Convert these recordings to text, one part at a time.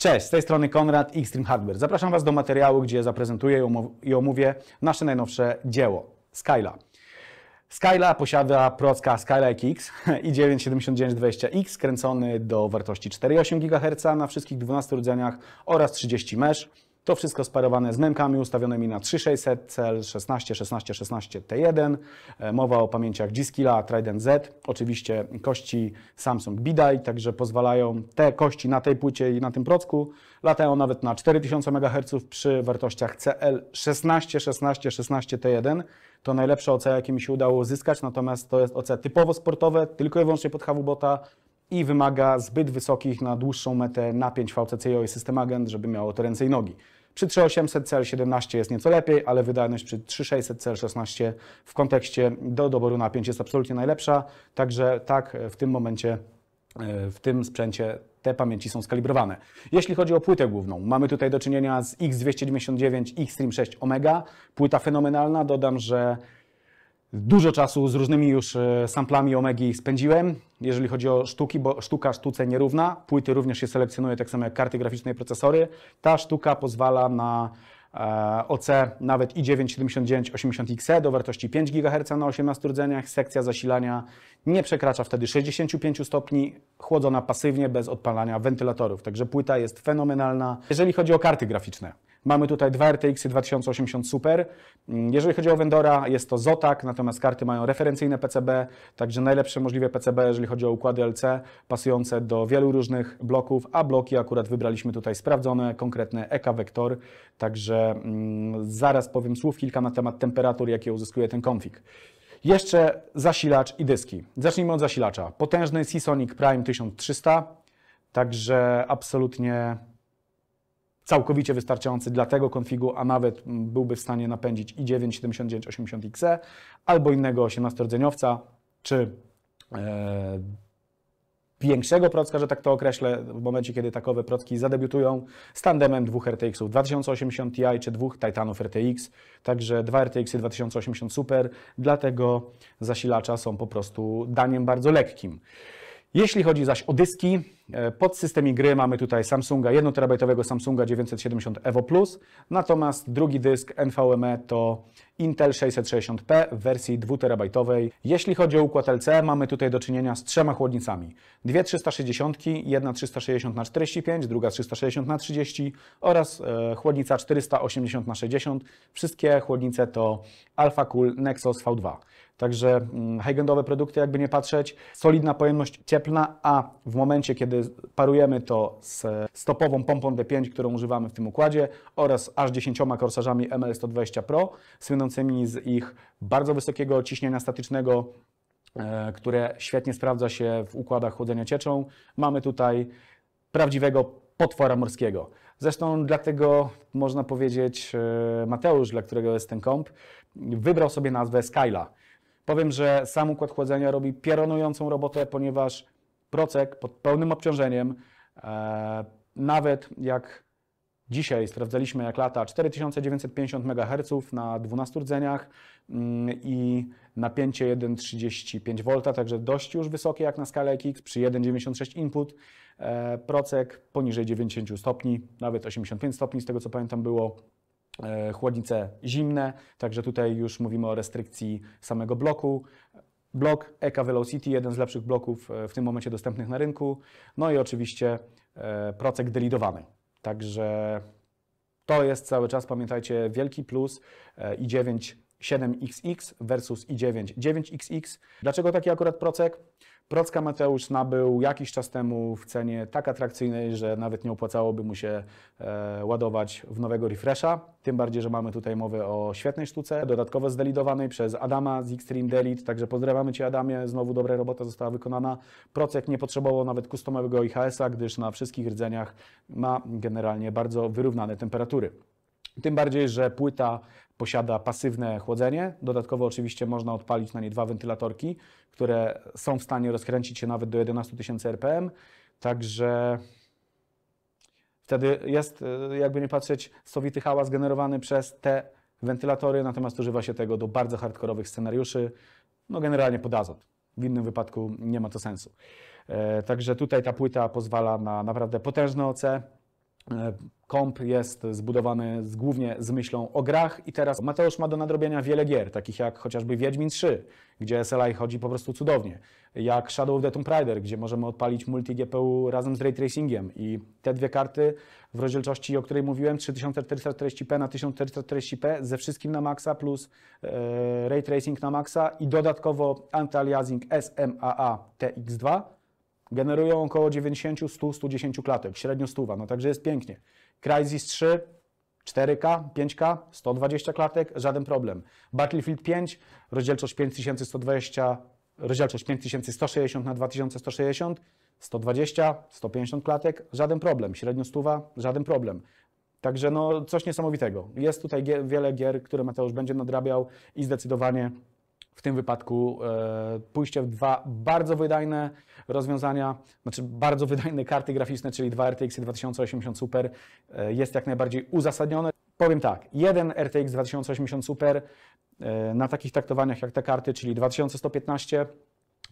Cześć, z tej strony Konrad Xtreme Hardware. Zapraszam Was do materiału, gdzie zaprezentuję i omówię nasze najnowsze dzieło Skyla. Skyla posiada procka Skyla X i 97920X skręcony do wartości 4,8 GHz na wszystkich 12 rodzeniach oraz 30 mesh. To wszystko sparowane z memkami ustawionymi na 3600 CL 16, 16, 16 T1. Mowa o pamięciach G-Skilla, Trident Z. Oczywiście kości Samsung Bidai, także pozwalają te kości na tej płycie i na tym procku. Latają nawet na 4000 MHz przy wartościach CL 16, 16, 16 T1. To najlepsze OC, jakie mi się udało uzyskać, natomiast to jest OC typowo sportowe, tylko i wyłącznie pod Havubota i wymaga zbyt wysokich na dłuższą metę napięć VCCIO i system agent, żeby miało to ręce i nogi. Przy 3800 CL17 jest nieco lepiej, ale wydajność przy 3600 CL16 w kontekście do doboru napięć jest absolutnie najlepsza. Także tak, w tym momencie, e, w tym sprzęcie te pamięci są skalibrowane. Jeśli chodzi o płytę główną, mamy tutaj do czynienia z X299 Xtreme 6 Omega. Płyta fenomenalna, dodam, że Dużo czasu z różnymi już e, samplami Omegi spędziłem, jeżeli chodzi o sztuki, bo sztuka sztuce nierówna. Płyty również się selekcjonuje, tak samo jak karty graficzne i procesory. Ta sztuka pozwala na e, OC nawet i9-79-80XE do wartości 5 GHz na 18 rdzeniach. Sekcja zasilania nie przekracza wtedy 65 stopni, chłodzona pasywnie bez odpalania wentylatorów. Także płyta jest fenomenalna, jeżeli chodzi o karty graficzne. Mamy tutaj dwa RTX 2080 y Super. Mm, jeżeli chodzi o vendora, jest to Zotac, natomiast karty mają referencyjne PCB, także najlepsze możliwe PCB, jeżeli chodzi o układy LC, pasujące do wielu różnych bloków, a bloki akurat wybraliśmy tutaj sprawdzone, konkretne EK Vector, także mm, zaraz powiem słów kilka na temat temperatur, jakie uzyskuje ten konfig. Jeszcze zasilacz i dyski. Zacznijmy od zasilacza. Potężny Seasonic Prime 1300, także absolutnie całkowicie wystarczający dla tego konfigu, a nawet byłby w stanie napędzić i9 7980XE albo innego 18-rdzeniowca, czy e, większego procka, że tak to określę, w momencie, kiedy takowe protki zadebiutują z tandemem dwóch RTX-ów 2080 Ti czy dwóch Titanów RTX, także dwa RTX-y 2080 Super, dlatego zasilacza są po prostu daniem bardzo lekkim. Jeśli chodzi zaś o dyski, e, pod systemie gry mamy tutaj Samsunga 1 terabajtowego Samsunga 970 EVO+, natomiast drugi dysk NVMe to Intel 660p w wersji 2 Jeśli chodzi o układ LC, mamy tutaj do czynienia z trzema chłodnicami. Dwie 360, jedna 360x45, druga 360x30 oraz e, chłodnica 480x60. Wszystkie chłodnice to AlphaCool Nexus V2. Także mm, high-endowe produkty, jakby nie patrzeć, solidna pojemność cieplna, a w momencie, kiedy parujemy to z stopową pompą D5, którą używamy w tym układzie oraz aż 10 korsarzami ML120 Pro, słynącymi z ich bardzo wysokiego ciśnienia statycznego, e, które świetnie sprawdza się w układach chłodzenia cieczą, mamy tutaj prawdziwego potwora morskiego. Zresztą dlatego można powiedzieć e, Mateusz, dla którego jest ten komp, wybrał sobie nazwę Skyla. Powiem, że sam układ chłodzenia robi pieronującą robotę, ponieważ procek pod pełnym obciążeniem, e, nawet jak dzisiaj sprawdzaliśmy, jak lata 4950 MHz na 12 rdzeniach mm, i napięcie 1,35 V, także dość już wysokie jak na skalę X przy 1,96 input, e, procek poniżej 90 stopni, nawet 85 stopni z tego co pamiętam było, E, chłodnice zimne, także tutaj już mówimy o restrykcji samego bloku. Blok EKA Velocity, jeden z lepszych bloków e, w tym momencie dostępnych na rynku. No i oczywiście e, procek delidowany. Także to jest cały czas, pamiętajcie, wielki plus i9 7XX versus i9 9XX. Dlaczego taki akurat procek? Procka Mateusz nabył jakiś czas temu w cenie tak atrakcyjnej, że nawet nie opłacałoby mu się e, ładować w nowego refresha. Tym bardziej, że mamy tutaj mowę o świetnej sztuce, dodatkowo zdelidowanej przez Adama z Xtreme Delete. Także pozdrawiamy Cię Adamie, znowu dobra robota została wykonana. Procek nie potrzebował nawet customowego IHS-a, gdyż na wszystkich rdzeniach ma generalnie bardzo wyrównane temperatury. Tym bardziej, że płyta posiada pasywne chłodzenie. Dodatkowo oczywiście można odpalić na nie dwa wentylatorki, które są w stanie rozkręcić się nawet do 11 000 RPM. Także wtedy jest, e, jakby nie patrzeć, sowity hałas generowany przez te wentylatory, natomiast używa się tego do bardzo hardkorowych scenariuszy, no generalnie pod azot. W innym wypadku nie ma to sensu. E, także tutaj ta płyta pozwala na naprawdę potężne OC, e, Komp jest zbudowany z, głównie z myślą o grach i teraz Mateusz ma do nadrobienia wiele gier, takich jak chociażby Wiedźmin 3, gdzie SLI chodzi po prostu cudownie, jak Shadow of the Tomb Raider, gdzie możemy odpalić multi-GPU razem z ray tracingiem i te dwie karty w rozdzielczości, o której mówiłem, 3440p na 1440p ze wszystkim na maksa plus e, ray tracing na maksa i dodatkowo anti-aliasing SMAA TX2 generują około 90, 100, 110 klatek, średnio 100, no także jest pięknie. Crysis 3 4K, 5K, 120 klatek, żaden problem. Battlefield 5, rozdzielczość 5120, rozdzielczość 5160 na 2160, 120, 150 klatek, żaden problem. Średnio stuwa, żaden problem. Także no, coś niesamowitego. Jest tutaj gier, wiele gier, które Mateusz będzie nadrabiał i zdecydowanie w tym wypadku e, pójście w dwa bardzo wydajne rozwiązania, znaczy bardzo wydajne karty graficzne, czyli dwa RTX 2080 Super e, jest jak najbardziej uzasadnione. Powiem tak, jeden RTX 2080 Super e, na takich traktowaniach jak te karty, czyli 2115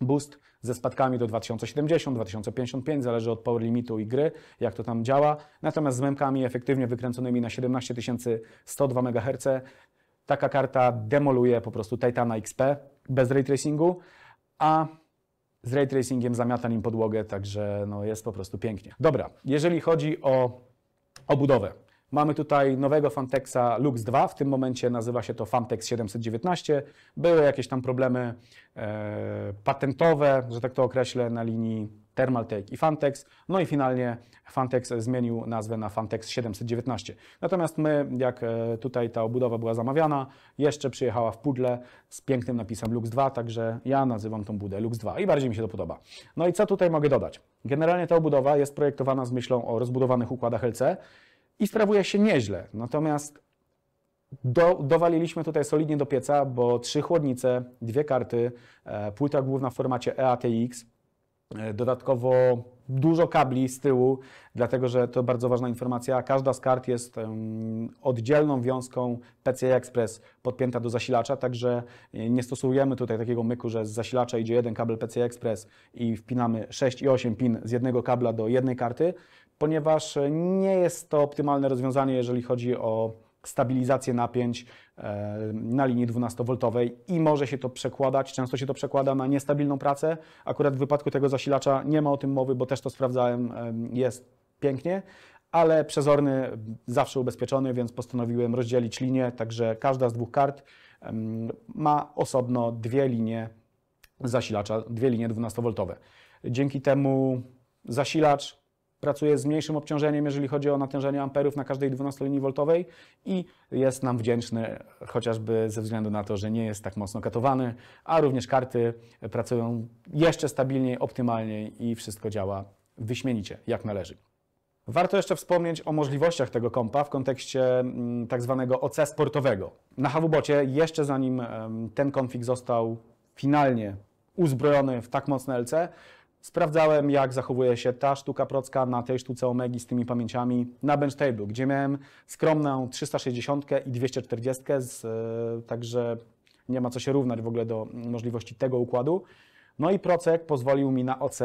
boost ze spadkami do 2070, 2055, zależy od power limitu i gry, jak to tam działa. Natomiast z memkami efektywnie wykręconymi na 17102 MHz Taka karta demoluje po prostu Titana XP bez ray tracingu, a z ray tracingiem zamiata nim podłogę, także no jest po prostu pięknie. Dobra, jeżeli chodzi o obudowę. Mamy tutaj nowego Fantexa Lux 2, w tym momencie nazywa się to Fantex 719. Były jakieś tam problemy e, patentowe, że tak to określę, na linii Thermaltake i Fantex. No i finalnie Fantex zmienił nazwę na Fantex 719. Natomiast my, jak e, tutaj ta obudowa była zamawiana, jeszcze przyjechała w pudle z pięknym napisem Lux 2, także ja nazywam tą budę Lux 2 i bardziej mi się to podoba. No i co tutaj mogę dodać? Generalnie ta obudowa jest projektowana z myślą o rozbudowanych układach LC i sprawuje się nieźle. Natomiast do, dowaliliśmy tutaj solidnie do pieca, bo trzy chłodnice, dwie karty, e, płyta główna w formacie EATX, E, dodatkowo dużo kabli z tyłu, dlatego że to bardzo ważna informacja. Każda z kart jest oddzielną wiązką PCI Express podpięta do zasilacza, także e, nie stosujemy tutaj takiego myku, że z zasilacza idzie jeden kabel PCI Express i wpinamy 6 i 8 pin z jednego kabla do jednej karty, ponieważ e, nie jest to optymalne rozwiązanie, jeżeli chodzi o stabilizację napięć e, na linii 12V i może się to przekładać, często się to przekłada na niestabilną pracę. Akurat w wypadku tego zasilacza nie ma o tym mowy, bo też to sprawdzałem, e, jest pięknie, ale przezorny, zawsze ubezpieczony, więc postanowiłem rozdzielić linie, także każda z dwóch kart ma osobno dwie linie zasilacza, dwie linie 12V. Dzięki temu zasilacz pracuje z mniejszym obciążeniem, jeżeli chodzi o natężenie amperów na każdej 12 linii voltowej i jest nam wdzięczny chociażby ze względu na to, że nie jest tak mocno katowany, a również karty pracują jeszcze stabilniej, optymalniej i wszystko działa wyśmienicie, jak należy. Warto jeszcze wspomnieć o możliwościach tego kompa w kontekście mm, tak zwanego OC sportowego. Na Hawubocie, jeszcze zanim ten konfig został finalnie uzbrojony w tak mocne LC, Sprawdzałem, jak zachowuje się ta sztuka procka na tej sztuce Omegi z tymi pamięciami na table, gdzie miałem skromną 360 i 240, z, e, także nie ma co się równać w ogóle do możliwości tego układu. No i procek pozwolił mi na OC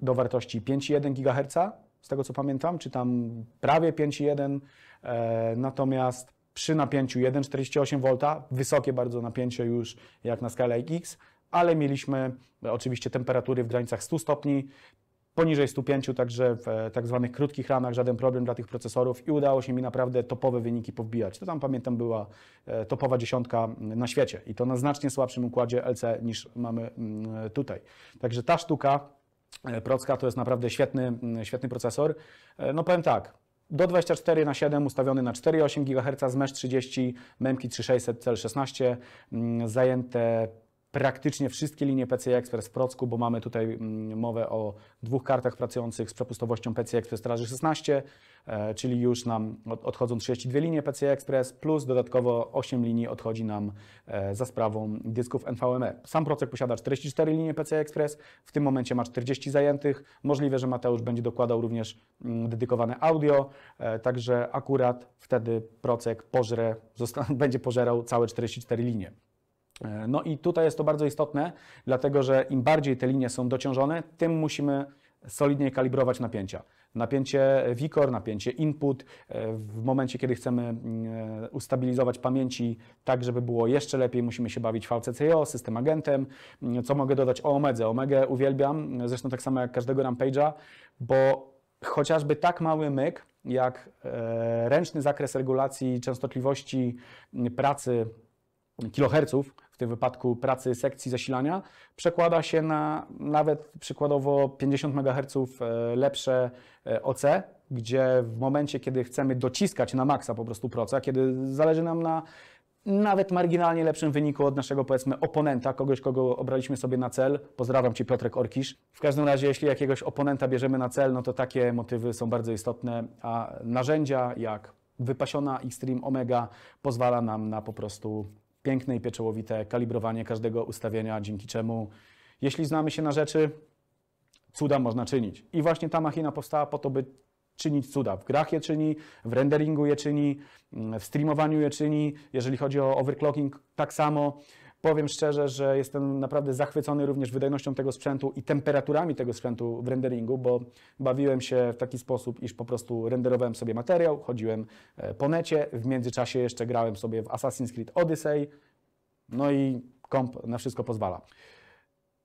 do wartości 5,1 GHz, z tego co pamiętam, czy tam prawie 5,1, e, natomiast przy napięciu 1,48 V, wysokie bardzo napięcie już jak na skalę X, ale mieliśmy e, oczywiście temperatury w granicach 100 stopni, poniżej 105, także w e, tak zwanych krótkich ramach żaden problem dla tych procesorów i udało się mi naprawdę topowe wyniki powbijać. To tam pamiętam była e, topowa dziesiątka mm, na świecie i to na znacznie słabszym układzie LC niż mamy mm, tutaj. Także ta sztuka Procka to jest naprawdę świetny, mm, świetny procesor. No powiem tak, do 24 na 7 ustawiony na 4,8 GHz z mesh 30, memki 3600 CL16, zajęte praktycznie wszystkie linie PCI Express w Procku, bo mamy tutaj mm, mowę o dwóch kartach pracujących z przepustowością PCI Express Straży 16, e, czyli już nam odchodzą 32 linie PCI Express, plus dodatkowo 8 linii odchodzi nam e, za sprawą dysków NVMe. Sam Procek posiada 44 linie PCI Express, w tym momencie ma 40 zajętych. Możliwe, że Mateusz będzie dokładał również mm, dedykowane audio, e, także akurat wtedy Procek pożre, będzie pożerał całe 44 linie. E, no i tutaj jest to bardzo istotne, dlatego że im bardziej te linie są dociążone, tym musimy solidnie kalibrować napięcia. Napięcie wikor, napięcie input, e, w momencie kiedy chcemy mm, e, ustabilizować pamięci tak, żeby było jeszcze lepiej, musimy się bawić VCCO, system agentem. Mm, co mogę dodać o Omega Omegę uwielbiam, zresztą tak samo jak każdego Rampage'a, bo chociażby tak mały myk, jak ręczny zakres regulacji częstotliwości mm, pracy kiloherców, w tym wypadku pracy sekcji zasilania, przekłada się na nawet przykładowo 50 MHz e, lepsze e, OC, gdzie w momencie, kiedy chcemy dociskać na maksa po prostu proca, kiedy zależy nam na nawet marginalnie lepszym wyniku od naszego, powiedzmy, oponenta, kogoś, kogo obraliśmy sobie na cel. Pozdrawiam Cię, Piotrek Orkisz. W każdym razie, jeśli jakiegoś oponenta bierzemy na cel, no to takie motywy są bardzo istotne, a narzędzia jak wypasiona Xtreme Omega pozwala nam na po prostu piękne i pieczołowite kalibrowanie każdego ustawienia, dzięki czemu, jeśli znamy się na rzeczy, cuda można czynić. I właśnie ta machina powstała po to, by czynić cuda. W grach je czyni, w renderingu je czyni, w streamowaniu je czyni, jeżeli chodzi o overclocking tak samo. Powiem szczerze, że jestem naprawdę zachwycony również wydajnością tego sprzętu i temperaturami tego sprzętu w renderingu, bo bawiłem się w taki sposób, iż po prostu renderowałem sobie materiał, chodziłem e, po necie, w międzyczasie jeszcze grałem sobie w Assassin's Creed Odyssey, no i komp na wszystko pozwala.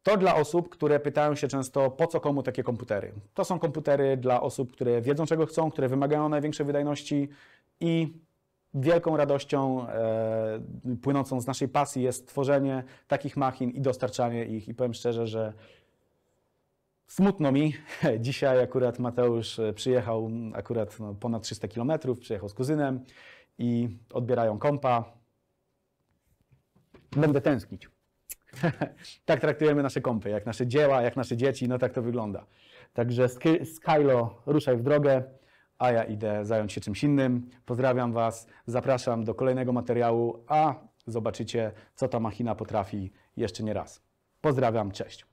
To dla osób, które pytają się często, po co komu takie komputery. To są komputery dla osób, które wiedzą, czego chcą, które wymagają największej wydajności i wielką radością e, płynącą z naszej pasji jest tworzenie takich machin i dostarczanie ich. I powiem szczerze, że smutno mi. Dzisiaj akurat Mateusz e, przyjechał akurat no, ponad 300 km, przyjechał z kuzynem i odbierają kompa. Będę tęsknić. tak traktujemy nasze kompy, jak nasze dzieła, jak nasze dzieci, no tak to wygląda. Także Skylo, ruszaj w drogę a ja idę zająć się czymś innym. Pozdrawiam Was, zapraszam do kolejnego materiału, a zobaczycie, co ta machina potrafi jeszcze nie raz. Pozdrawiam, cześć.